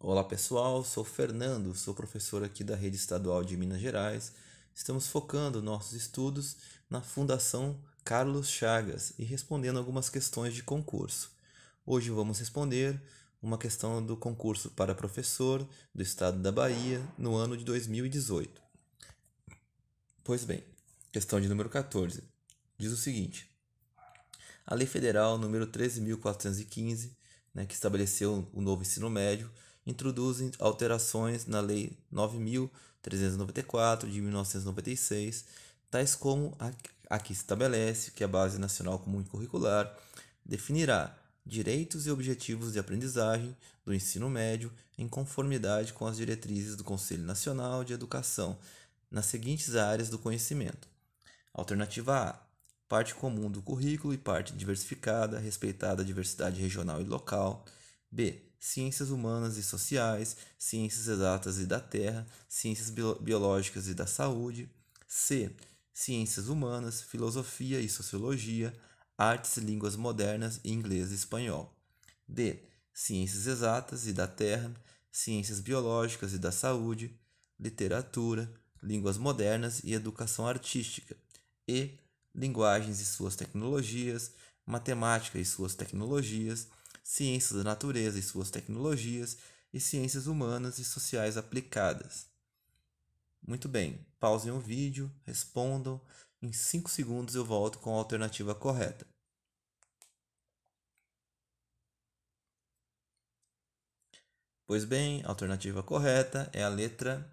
Olá pessoal, sou Fernando, sou professor aqui da Rede Estadual de Minas Gerais. Estamos focando nossos estudos na Fundação Carlos Chagas e respondendo algumas questões de concurso. Hoje vamos responder uma questão do concurso para professor do estado da Bahia no ano de 2018. Pois bem, questão de número 14 diz o seguinte: A Lei Federal número 13415, né, que estabeleceu o novo ensino médio, introduzem alterações na Lei 9.394 de 1996, tais como a, que estabelece que a Base Nacional Comum Curricular definirá direitos e objetivos de aprendizagem do ensino médio em conformidade com as diretrizes do Conselho Nacional de Educação nas seguintes áreas do conhecimento. Alternativa A: parte comum do currículo e parte diversificada, respeitada a diversidade regional e local. B: ciências humanas e sociais, ciências exatas e da terra, ciências biológicas e da saúde. C. Ciências humanas, filosofia e sociologia, artes e línguas modernas, inglês e espanhol. D. Ciências exatas e da terra, ciências biológicas e da saúde, literatura, línguas modernas e educação artística. E. Linguagens e suas tecnologias, matemática e suas tecnologias, ciências da natureza e suas tecnologias, e ciências humanas e sociais aplicadas. Muito bem, pausem o vídeo, respondam. Em 5 segundos eu volto com a alternativa correta. Pois bem, a alternativa correta é a letra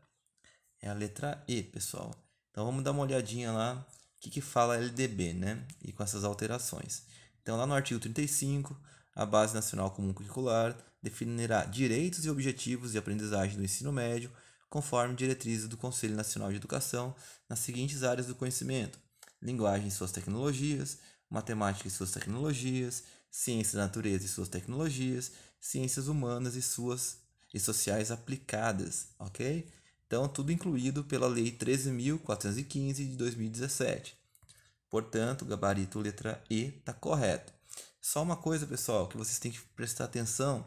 é a letra E, pessoal. Então vamos dar uma olhadinha lá o que, que fala LDB, né? E com essas alterações. Então lá no artigo 35 a Base Nacional Comum Curricular definirá direitos e objetivos de aprendizagem do ensino médio, conforme diretrizes do Conselho Nacional de Educação, nas seguintes áreas do conhecimento: linguagem e suas tecnologias, matemática e suas tecnologias, ciência da natureza e suas tecnologias, ciências humanas e suas e sociais aplicadas, OK? Então, tudo incluído pela Lei 13.415 de 2017. Portanto, o gabarito letra E está correto. Só uma coisa, pessoal, que vocês têm que prestar atenção,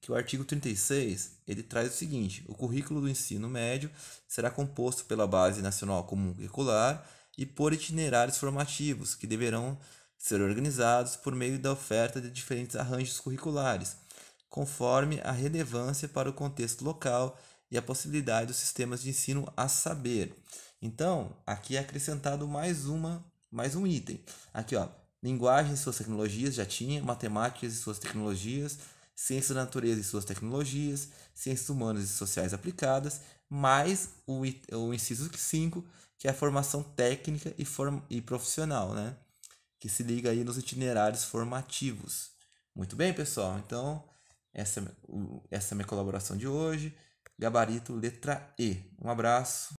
que o artigo 36, ele traz o seguinte: o currículo do ensino médio será composto pela base nacional comum curricular e por itinerários formativos que deverão ser organizados por meio da oferta de diferentes arranjos curriculares, conforme a relevância para o contexto local e a possibilidade dos sistemas de ensino a saber. Então, aqui é acrescentado mais uma, mais um item. Aqui, ó, linguagens e suas tecnologias, já tinha, matemática e suas tecnologias, ciências da natureza e suas tecnologias, ciências humanas e sociais aplicadas, mais o, o inciso 5, que é a formação técnica e, form e profissional, né? Que se liga aí nos itinerários formativos. Muito bem, pessoal. Então, essa, é essa é a minha colaboração de hoje. Gabarito letra E. Um abraço.